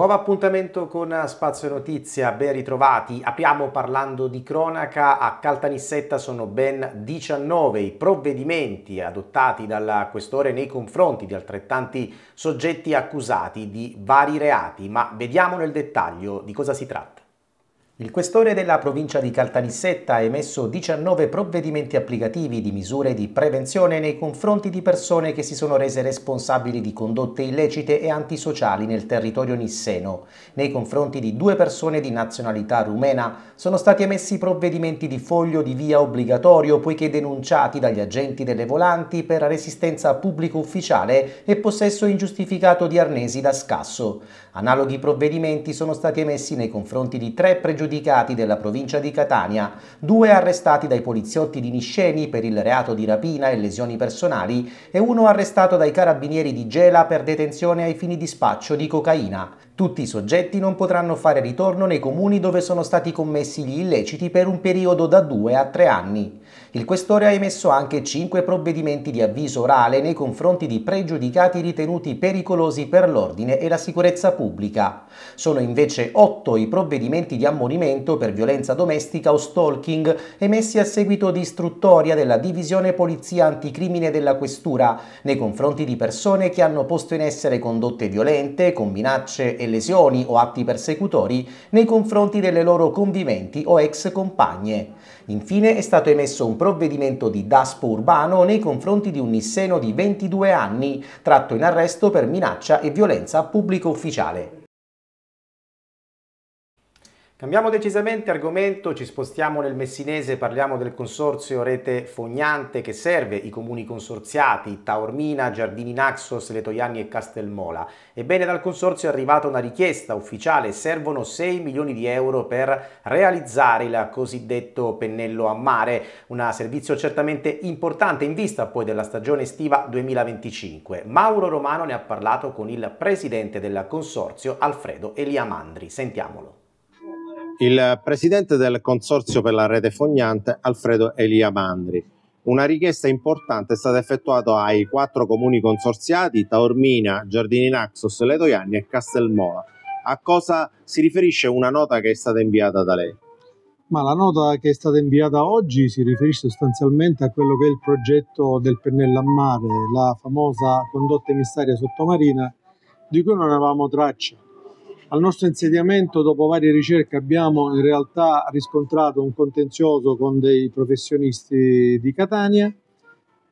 Nuovo appuntamento con Spazio Notizia, ben ritrovati. Apriamo parlando di cronaca. A Caltanissetta sono ben 19 i provvedimenti adottati dal Questore nei confronti di altrettanti soggetti accusati di vari reati, ma vediamo nel dettaglio di cosa si tratta. Il questore della provincia di Caltanissetta ha emesso 19 provvedimenti applicativi di misure di prevenzione nei confronti di persone che si sono rese responsabili di condotte illecite e antisociali nel territorio nisseno. Nei confronti di due persone di nazionalità rumena sono stati emessi provvedimenti di foglio di via obbligatorio poiché denunciati dagli agenti delle volanti per resistenza pubblico ufficiale e possesso ingiustificato di arnesi da scasso. Analoghi provvedimenti sono stati emessi nei confronti di tre pregiudizi giudicati della provincia di Catania, due arrestati dai poliziotti di Nisceni per il reato di rapina e lesioni personali e uno arrestato dai carabinieri di Gela per detenzione ai fini di spaccio di cocaina. Tutti i soggetti non potranno fare ritorno nei comuni dove sono stati commessi gli illeciti per un periodo da due a tre anni. Il questore ha emesso anche cinque provvedimenti di avviso orale nei confronti di pregiudicati ritenuti pericolosi per l'ordine e la sicurezza pubblica. Sono invece otto i provvedimenti di ammonimento per violenza domestica o stalking emessi a seguito di istruttoria della Divisione Polizia Anticrimine della Questura nei confronti di persone che hanno posto in essere condotte violente, con minacce e lesioni o atti persecutori nei confronti delle loro conviventi o ex compagne. Infine è stato emesso un provvedimento di DASPO urbano nei confronti di un nisseno di 22 anni, tratto in arresto per minaccia e violenza a pubblico ufficiale. Cambiamo decisamente argomento, ci spostiamo nel messinese, parliamo del consorzio Rete Fognante che serve i comuni consorziati Taormina, Giardini Naxos, Letoiani e Castelmola. Ebbene dal consorzio è arrivata una richiesta ufficiale, servono 6 milioni di euro per realizzare il cosiddetto pennello a mare, un servizio certamente importante in vista poi della stagione estiva 2025. Mauro Romano ne ha parlato con il presidente del consorzio Alfredo Eliamandri, sentiamolo. Il presidente del Consorzio per la rete fognante, Alfredo Elia Mandri. Una richiesta importante è stata effettuata ai quattro comuni consorziati, Taormina, Giardini Naxos, Letoiani e Castelmola. A cosa si riferisce una nota che è stata inviata da lei? Ma la nota che è stata inviata oggi si riferisce sostanzialmente a quello che è il progetto del pennello a mare, la famosa condotta emissaria sottomarina di cui non avevamo traccia. Al nostro insediamento, dopo varie ricerche, abbiamo in realtà riscontrato un contenzioso con dei professionisti di Catania,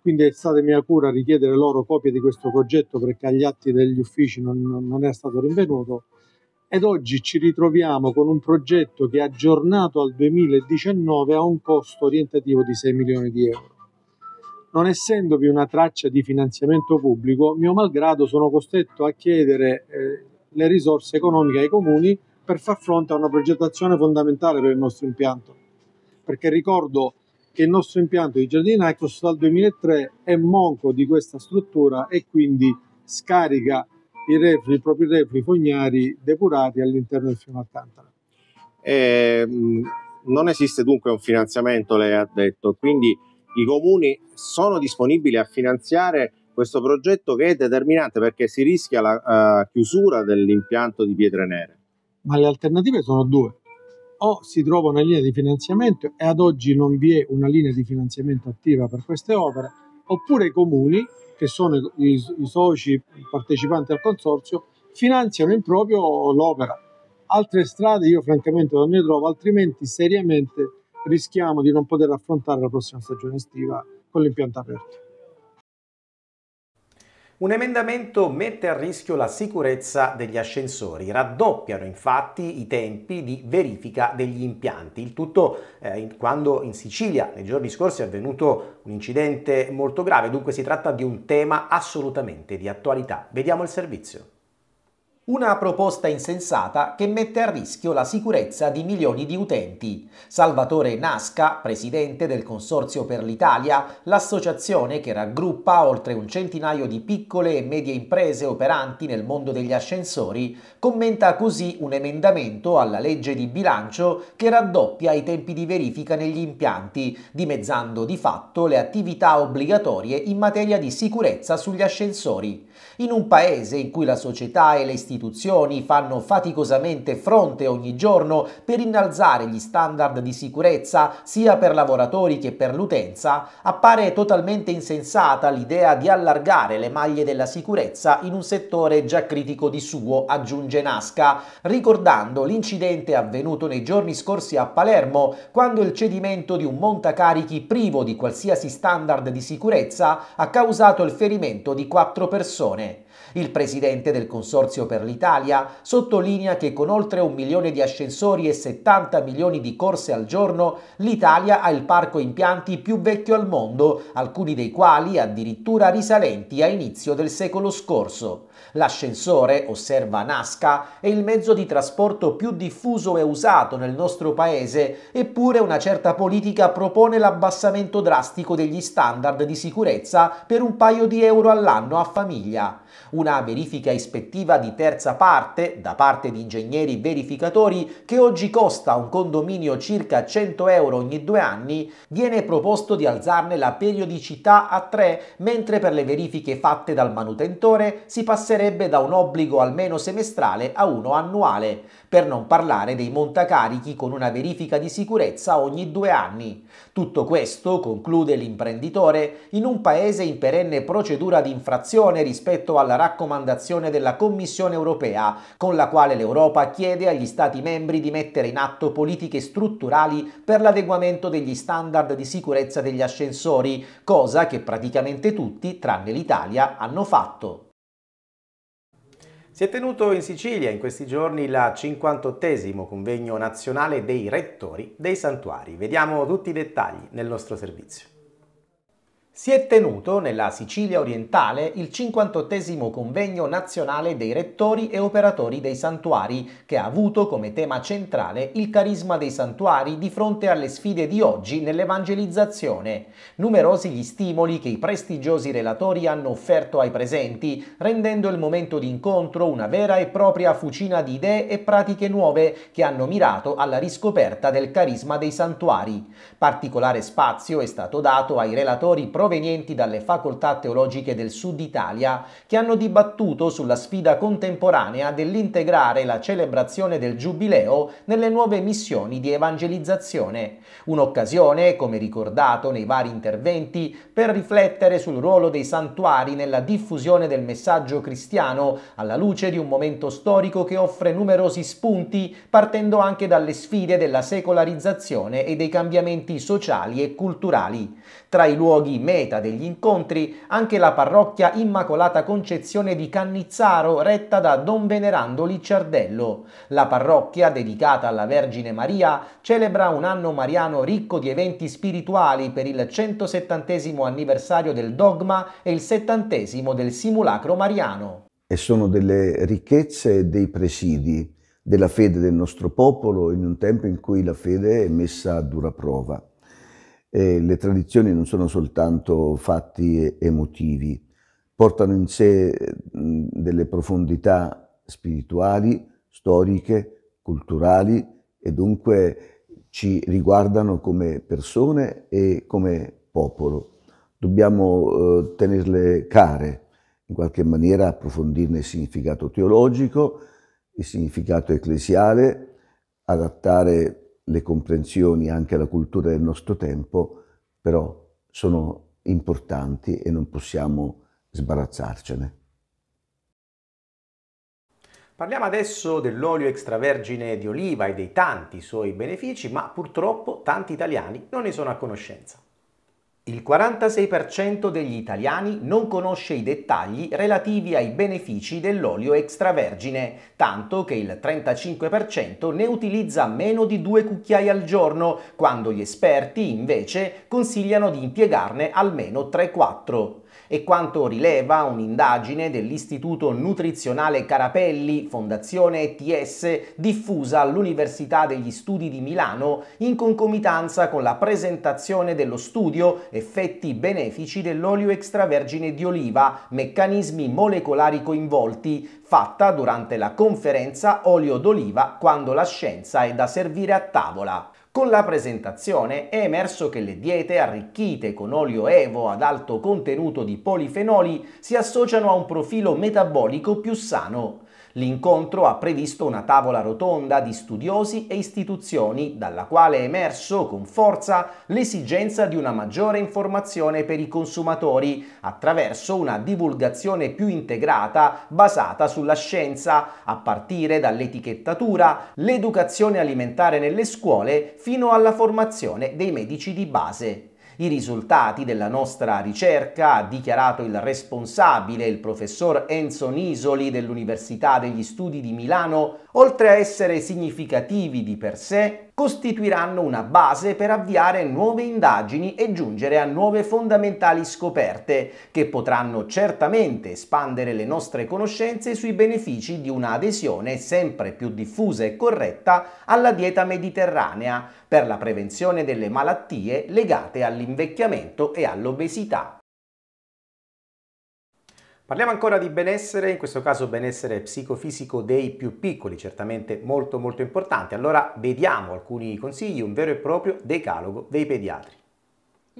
quindi è stata mia cura richiedere loro copie di questo progetto perché agli atti degli uffici non, non è stato rinvenuto ed oggi ci ritroviamo con un progetto che aggiornato al 2019 ha un costo orientativo di 6 milioni di euro. Non essendovi una traccia di finanziamento pubblico, mio malgrado sono costretto a chiedere eh, le risorse economiche ai comuni per far fronte a una progettazione fondamentale per il nostro impianto. Perché ricordo che il nostro impianto di giardina Ecos dal 2003 è monco di questa struttura e quindi scarica i, refri, i propri refri fognari depurati all'interno del fiume Alcantara. Eh, non esiste dunque un finanziamento, lei ha detto, quindi i comuni sono disponibili a finanziare questo progetto che è determinante perché si rischia la uh, chiusura dell'impianto di pietre nere. Ma le alternative sono due. O si trova una linea di finanziamento e ad oggi non vi è una linea di finanziamento attiva per queste opere, oppure i comuni, che sono i, i soci partecipanti al consorzio, finanziano in proprio l'opera. Altre strade io francamente non ne trovo, altrimenti seriamente rischiamo di non poter affrontare la prossima stagione estiva con l'impianto aperto. Un emendamento mette a rischio la sicurezza degli ascensori, raddoppiano infatti i tempi di verifica degli impianti, il tutto eh, in, quando in Sicilia nei giorni scorsi è avvenuto un incidente molto grave, dunque si tratta di un tema assolutamente di attualità. Vediamo il servizio. Una proposta insensata che mette a rischio la sicurezza di milioni di utenti. Salvatore Nasca, presidente del Consorzio per l'Italia, l'associazione che raggruppa oltre un centinaio di piccole e medie imprese operanti nel mondo degli ascensori, commenta così un emendamento alla legge di bilancio che raddoppia i tempi di verifica negli impianti, dimezzando di fatto le attività obbligatorie in materia di sicurezza sugli ascensori. In un paese in cui la società e le istituzioni istituzioni fanno faticosamente fronte ogni giorno per innalzare gli standard di sicurezza sia per lavoratori che per l'utenza, appare totalmente insensata l'idea di allargare le maglie della sicurezza in un settore già critico di suo, aggiunge Nasca, ricordando l'incidente avvenuto nei giorni scorsi a Palermo quando il cedimento di un montacarichi privo di qualsiasi standard di sicurezza ha causato il ferimento di quattro persone. Il presidente del Consorzio per l'Italia sottolinea che con oltre un milione di ascensori e 70 milioni di corse al giorno, l'Italia ha il parco impianti più vecchio al mondo, alcuni dei quali addirittura risalenti a inizio del secolo scorso. L'ascensore, osserva Nasca, è il mezzo di trasporto più diffuso e usato nel nostro paese, eppure una certa politica propone l'abbassamento drastico degli standard di sicurezza per un paio di euro all'anno a famiglia. Una verifica ispettiva di terza parte, da parte di ingegneri verificatori, che oggi costa un condominio circa 100 euro ogni due anni, viene proposto di alzarne la periodicità a 3, mentre per le verifiche fatte dal manutentore si passerebbe da un obbligo almeno semestrale a uno annuale, per non parlare dei montacarichi con una verifica di sicurezza ogni due anni. Tutto questo, conclude l'imprenditore, in un paese in perenne procedura di infrazione rispetto a appunto alla raccomandazione della Commissione europea, con la quale l'Europa chiede agli Stati membri di mettere in atto politiche strutturali per l'adeguamento degli standard di sicurezza degli ascensori, cosa che praticamente tutti, tranne l'Italia, hanno fatto. Si è tenuto in Sicilia in questi giorni il 58 convegno nazionale dei rettori dei santuari. Vediamo tutti i dettagli nel nostro servizio si è tenuto nella Sicilia orientale il 58 convegno nazionale dei rettori e operatori dei santuari, che ha avuto come tema centrale il carisma dei santuari di fronte alle sfide di oggi nell'evangelizzazione. Numerosi gli stimoli che i prestigiosi relatori hanno offerto ai presenti, rendendo il momento di incontro una vera e propria fucina di idee e pratiche nuove che hanno mirato alla riscoperta del carisma dei santuari. Particolare spazio è stato dato ai relatori pro provenienti dalle facoltà teologiche del Sud Italia che hanno dibattuto sulla sfida contemporanea dell'integrare la celebrazione del Giubileo nelle nuove missioni di evangelizzazione. Un'occasione, come ricordato nei vari interventi, per riflettere sul ruolo dei santuari nella diffusione del messaggio cristiano alla luce di un momento storico che offre numerosi spunti partendo anche dalle sfide della secolarizzazione e dei cambiamenti sociali e culturali. Tra i luoghi meno meta degli incontri anche la parrocchia Immacolata Concezione di Cannizzaro, retta da Don Venerando Licciardello. La parrocchia, dedicata alla Vergine Maria, celebra un anno mariano ricco di eventi spirituali per il 170 anniversario del dogma e il 70 del simulacro mariano. E sono delle ricchezze e dei presidi della fede del nostro popolo in un tempo in cui la fede è messa a dura prova eh, le tradizioni non sono soltanto fatti emotivi, portano in sé mh, delle profondità spirituali, storiche, culturali e dunque ci riguardano come persone e come popolo. Dobbiamo eh, tenerle care, in qualche maniera approfondirne il significato teologico, il significato ecclesiale, adattare le comprensioni, anche alla cultura del nostro tempo, però sono importanti e non possiamo sbarazzarcene. Parliamo adesso dell'olio extravergine di oliva e dei tanti suoi benefici, ma purtroppo tanti italiani non ne sono a conoscenza. Il 46% degli italiani non conosce i dettagli relativi ai benefici dell'olio extravergine, tanto che il 35% ne utilizza meno di due cucchiai al giorno, quando gli esperti invece consigliano di impiegarne almeno 3-4 e quanto rileva un'indagine dell'Istituto Nutrizionale Carapelli, Fondazione ETS, diffusa all'Università degli Studi di Milano in concomitanza con la presentazione dello studio effetti benefici dell'olio extravergine di oliva, meccanismi molecolari coinvolti, fatta durante la conferenza Olio d'oliva quando la scienza è da servire a tavola. Con la presentazione è emerso che le diete arricchite con olio evo ad alto contenuto di polifenoli si associano a un profilo metabolico più sano. L'incontro ha previsto una tavola rotonda di studiosi e istituzioni, dalla quale è emerso con forza l'esigenza di una maggiore informazione per i consumatori attraverso una divulgazione più integrata basata sulla scienza, a partire dall'etichettatura, l'educazione alimentare nelle scuole fino alla formazione dei medici di base. I risultati della nostra ricerca, ha dichiarato il responsabile, il professor Enzo Nisoli dell'Università degli Studi di Milano, oltre a essere significativi di per sé, costituiranno una base per avviare nuove indagini e giungere a nuove fondamentali scoperte che potranno certamente espandere le nostre conoscenze sui benefici di un'adesione sempre più diffusa e corretta alla dieta mediterranea per la prevenzione delle malattie legate all'invecchiamento e all'obesità. Parliamo ancora di benessere, in questo caso benessere psicofisico dei più piccoli, certamente molto molto importante. Allora vediamo alcuni consigli, un vero e proprio decalogo dei pediatri.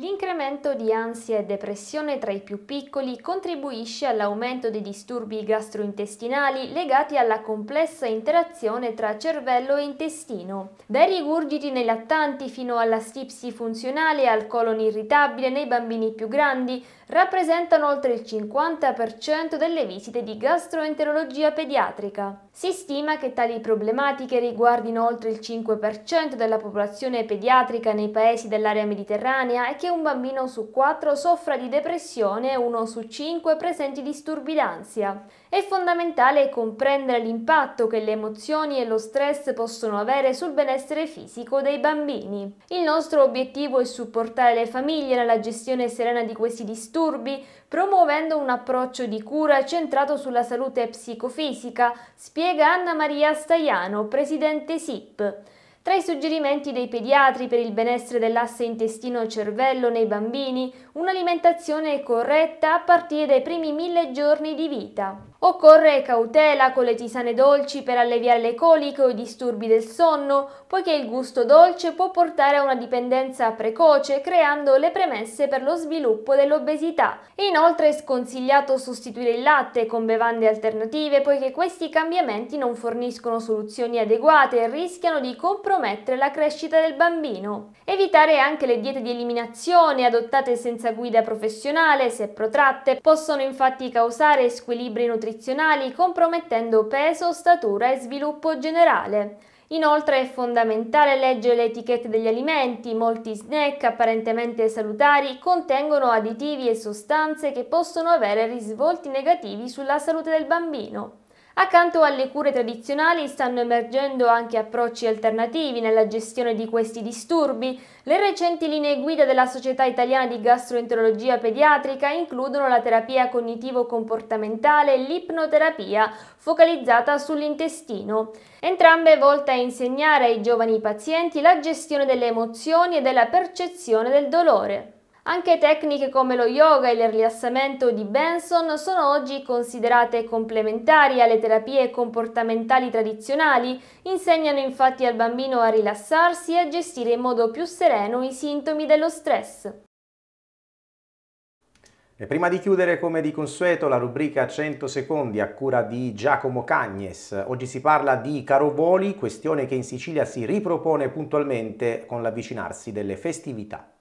L'incremento di ansia e depressione tra i più piccoli contribuisce all'aumento dei disturbi gastrointestinali legati alla complessa interazione tra cervello e intestino. Dai rigurgiti nei lattanti fino alla stipsi funzionale e al colon irritabile nei bambini più grandi rappresentano oltre il 50% delle visite di gastroenterologia pediatrica. Si stima che tali problematiche riguardino oltre il 5% della popolazione pediatrica nei paesi dell'area mediterranea e che che un bambino su quattro soffra di depressione e uno su cinque presenti disturbi d'ansia. È fondamentale comprendere l'impatto che le emozioni e lo stress possono avere sul benessere fisico dei bambini. Il nostro obiettivo è supportare le famiglie nella gestione serena di questi disturbi, promuovendo un approccio di cura centrato sulla salute psicofisica, spiega Anna Maria Staiano, presidente SIP. Tra i suggerimenti dei pediatri per il benessere dell'asse intestino-cervello nei bambini, un'alimentazione corretta a partire dai primi mille giorni di vita. Occorre cautela con le tisane dolci per alleviare le coliche o i disturbi del sonno, poiché il gusto dolce può portare a una dipendenza precoce, creando le premesse per lo sviluppo dell'obesità. Inoltre è sconsigliato sostituire il latte con bevande alternative, poiché questi cambiamenti non forniscono soluzioni adeguate e rischiano di compromettere la crescita del bambino. Evitare anche le diete di eliminazione adottate senza guida professionale, se protratte, possono infatti causare squilibri nutrizioni nutrizionali compromettendo peso, statura e sviluppo generale. Inoltre è fondamentale leggere le etichette degli alimenti, molti snack apparentemente salutari contengono additivi e sostanze che possono avere risvolti negativi sulla salute del bambino. Accanto alle cure tradizionali stanno emergendo anche approcci alternativi nella gestione di questi disturbi. Le recenti linee guida della Società Italiana di Gastroenterologia Pediatrica includono la terapia cognitivo-comportamentale e l'ipnoterapia focalizzata sull'intestino, entrambe volte a insegnare ai giovani pazienti la gestione delle emozioni e della percezione del dolore. Anche tecniche come lo yoga e il rilassamento di Benson sono oggi considerate complementari alle terapie comportamentali tradizionali, insegnano infatti al bambino a rilassarsi e a gestire in modo più sereno i sintomi dello stress. E prima di chiudere, come di consueto, la rubrica 100 secondi a cura di Giacomo Cagnes. Oggi si parla di carovoli, questione che in Sicilia si ripropone puntualmente con l'avvicinarsi delle festività.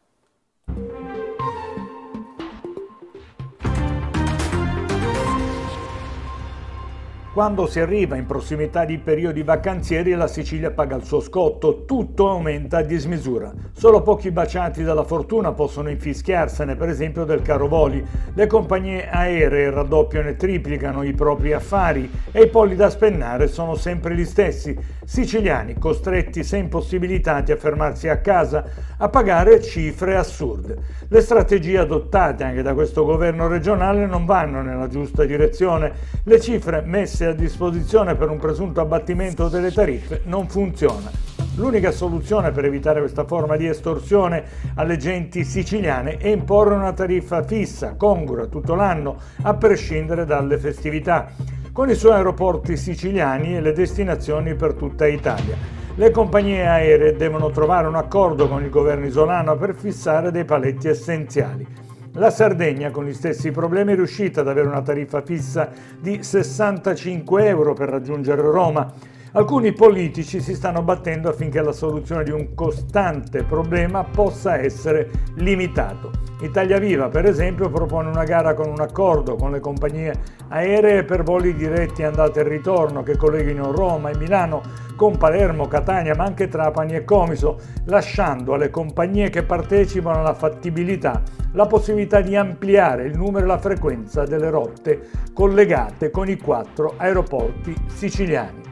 Quando si arriva in prossimità di periodi vacanzieri la Sicilia paga il suo scotto, tutto aumenta a dismisura. Solo pochi baciati dalla fortuna possono infischiarsene, per esempio del caro voli. Le compagnie aeree raddoppiano e triplicano i propri affari e i polli da spennare sono sempre gli stessi. Siciliani costretti se impossibilitati a fermarsi a casa a pagare cifre assurde. Le strategie adottate anche da questo governo regionale non vanno nella giusta direzione. Le cifre messe a disposizione per un presunto abbattimento delle tariffe non funziona. L'unica soluzione per evitare questa forma di estorsione alle genti siciliane è imporre una tariffa fissa, congrua tutto l'anno, a prescindere dalle festività, con i suoi aeroporti siciliani e le destinazioni per tutta Italia. Le compagnie aeree devono trovare un accordo con il governo isolano per fissare dei paletti essenziali. La Sardegna, con gli stessi problemi, è riuscita ad avere una tariffa fissa di 65 euro per raggiungere Roma, Alcuni politici si stanno battendo affinché la soluzione di un costante problema possa essere limitato. Italia Viva, per esempio, propone una gara con un accordo con le compagnie aeree per voli diretti andata e ritorno che colleghino Roma e Milano con Palermo, Catania, ma anche Trapani e Comiso, lasciando alle compagnie che partecipano alla fattibilità la possibilità di ampliare il numero e la frequenza delle rotte collegate con i quattro aeroporti siciliani.